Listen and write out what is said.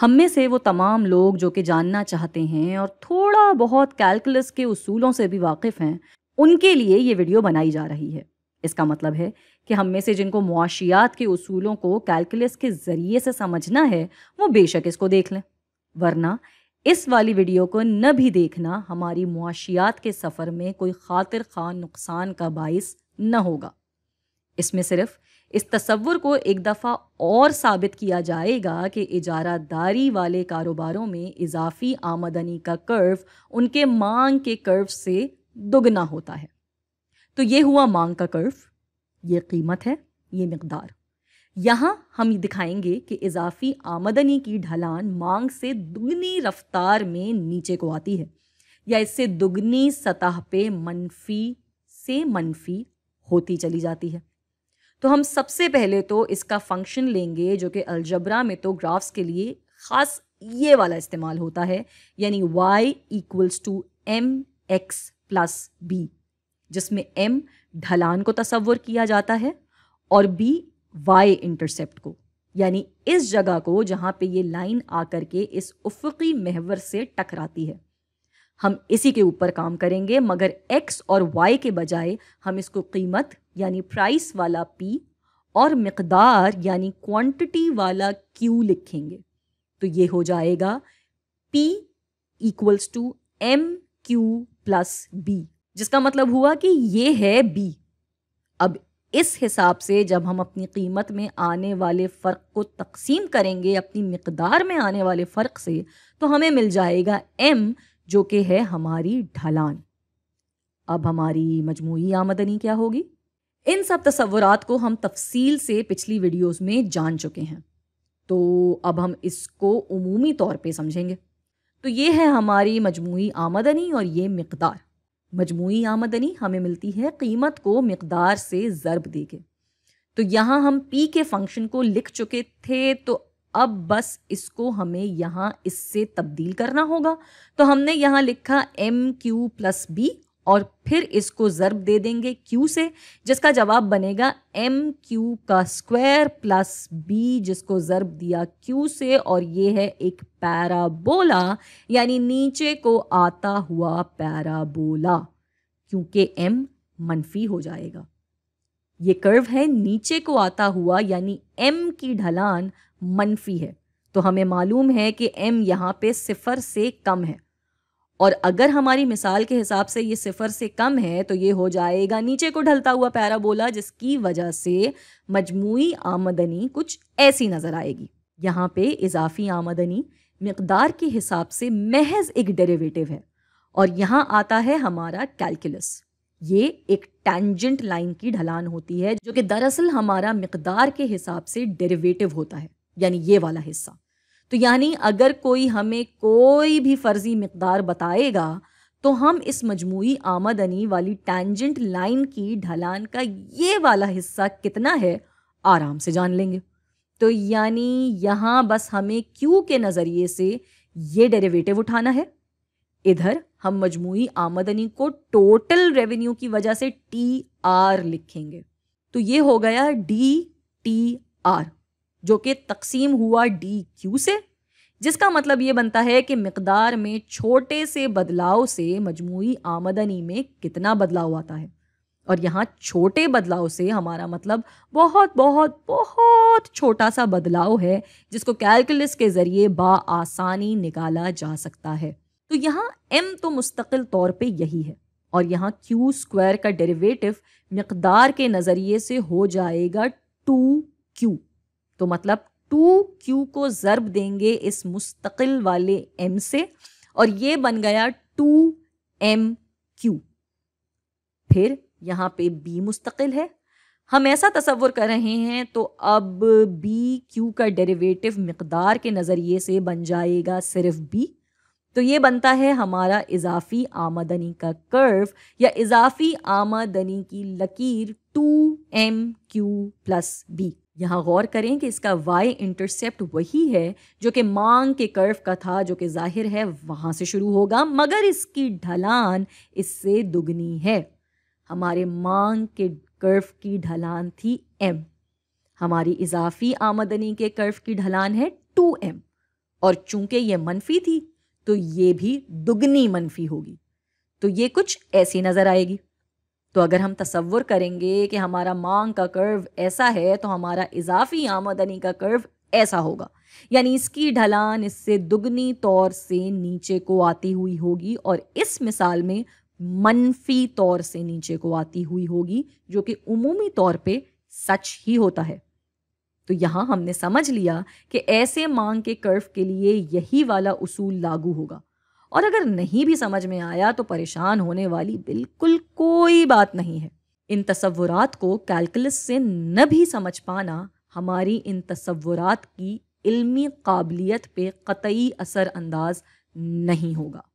हम में से वो तमाम लोग जो कि जानना चाहते हैं और थोड़ा बहुत कैलकुलस के उसूलों से भी वाकिफ़ हैं उनके लिए ये वीडियो बनाई जा रही है इसका मतलब है कि हम में से जिनको मुआशियात के उसूलों को कैलकुलस के ज़रिए से समझना है वो बेशक इसको देख लें वरना इस वाली वीडियो को न भी देखना हमारी मुआशियात के सफ़र में कोई खातिर खान नुकसान का बायस न होगा इसमें सिर्फ इस तस्वुर को एक दफ़ा और साबित किया जाएगा कि इजारा दारी वाले कारोबारों में इजाफी आमदनी का कर्व उनके मांग के कर्व से दुगना होता है तो ये हुआ मांग का कर्व ये कीमत है ये मकदार यहाँ हम दिखाएंगे कि इजाफी आमदनी की ढलान मांग से दुगनी रफ्तार में नीचे को आती है या इससे दुगनी सतह पे मनफी से मनफी होती चली जाती है तो हम सबसे पहले तो इसका फंक्शन लेंगे जो कि अलजबरा में तो ग्राफ्स के लिए ख़ास ये वाला इस्तेमाल होता है यानी y equals to M X plus B जिसमें m ढलान को तसवर किया जाता है और b y इंटरसेप्ट को यानी इस जगह को जहाँ पे ये लाइन आकर के इस उफ़ी महवर से टकराती है हम इसी के ऊपर काम करेंगे मगर एक्स और वाई के बजाय हम इसको कीमत यानी प्राइस वाला पी और मकदार यानी क्वांटिटी वाला क्यू लिखेंगे तो ये हो जाएगा P equals to M Q plus B जिसका मतलब हुआ कि ये है बी अब इस हिसाब से जब हम अपनी कीमत में आने वाले फ़र्क को तकसीम करेंगे अपनी मकदार में आने वाले फ़र्क से तो हमें मिल जाएगा एम जो कि है हमारी ढलान अब हमारी मजमू आमदनी क्या होगी इन सब तस्वुरात को हम तफसील से पिछली वीडियोस में जान चुके हैं तो अब हम इसको उमूमी तौर पे समझेंगे तो ये है हमारी मजमू आमदनी और ये मकदार मजमू आमदनी हमें मिलती है कीमत को मकदार से ज़रब के तो यहाँ हम पी के फंक्शन को लिख चुके थे तो अब बस इसको हमें यहाँ इससे तब्दील करना होगा तो हमने यहाँ लिखा एम क्यू प्लस बी और फिर इसको जर्ब दे देंगे क्यू से जिसका जवाब बनेगा एम क्यू का स्क्वायर प्लस बी जिसको ज़र्ब दिया क्यू से और ये है एक पैराबोला यानी नीचे को आता हुआ पैराबोला क्योंकि एम मनफी हो जाएगा ये कर्व है नीचे को आता हुआ यानी एम की ढलान मनफी है तो हमें मालूम है कि एम यहाँ पे सिफर से कम है और अगर हमारी मिसाल के हिसाब से ये सिफर से कम है तो ये हो जाएगा नीचे को ढलता हुआ पैराबोला जिसकी वजह से मजमू आमदनी कुछ ऐसी नज़र आएगी यहाँ पे इजाफी आमदनी मकदार के हिसाब से महज एक डेरिवेटिव है और यहाँ आता है हमारा कैलकुलस ये एक टेंजेंट लाइन की ढलान होती है जो कि दरअसल हमारा मकदार के हिसाब से डेरिवेटिव होता है यानी ये वाला हिस्सा तो यानी अगर कोई हमें कोई भी फर्जी मकदार बताएगा तो हम इस मजमू आमदनी वाली टैंजेंट लाइन की ढलान का ये वाला हिस्सा कितना है आराम से जान लेंगे तो यानी यहाँ बस हमें क्यू के नज़रिए से ये डेरिवेटिव उठाना है इधर हम मजमू आमदनी को टोटल रेवेन्यू की वजह से टी आर लिखेंगे तो ये हो गया डी टी आर जो कि तकसीम हुआ डी क्यू से जिसका मतलब ये बनता है कि मकदार में छोटे से बदलाव से मजमू आमदनी में कितना बदलाव आता है और यहाँ छोटे बदलाव से हमारा मतलब बहुत बहुत बहुत छोटा सा बदलाव है जिसको कैलकुलस के ज़रिए आसानी निकाला जा सकता है तो यहाँ m तो मुस्तकिल तौर पे यही है और यहाँ q स्क्वायर का डेरिवेटिव मकदार के नज़रिए से हो जाएगा टू क्यू तो मतलब टू क्यू को ज़रब देंगे इस मुस्तकिल वाले एम से और ये बन गया टू एम क्यू फिर यहाँ पे बी मुस्तकिल है हम ऐसा तस्वुर कर रहे हैं तो अब बी क्यू का डेरिवेटिव मकदार के नज़रिए से बन जाएगा सिर्फ बी तो ये बनता है हमारा इजाफी आमदनी का कर्व या इजाफी आमदनी की लकीर two M Q plus B यहाँ गौर करें कि इसका वाई इंटरसेप्ट वही है जो कि मांग के कर्व का था जो कि जाहिर है वहाँ से शुरू होगा मगर इसकी ढलान इससे दुगनी है हमारे मांग के कर्व की ढलान थी एम हमारी इजाफी आमदनी के कर्व की ढलान है टू एम और चूंकि ये मनफी थी तो ये भी दुगनी मनफी होगी तो ये कुछ ऐसी नज़र आएगी तो अगर हम तस्वुर करेंगे कि हमारा मांग का कर्व ऐसा है तो हमारा इजाफी आमदनी का कर्व ऐसा होगा यानी इसकी ढलान इससे दुगनी तौर से नीचे को आती हुई होगी और इस मिसाल में मनफी तौर से नीचे को आती हुई होगी जो कि उमूमी तौर पे सच ही होता है तो यहां हमने समझ लिया कि ऐसे मांग के कर्व के लिए यही वाला उसूल लागू होगा और अगर नहीं भी समझ में आया तो परेशान होने वाली बिल्कुल कोई बात नहीं है इन तस्वुरात को कैलकुलस से न भी समझ पाना हमारी इन तस्वुरात की इल्मी काबिलियत पे कतई असर अंदाज नहीं होगा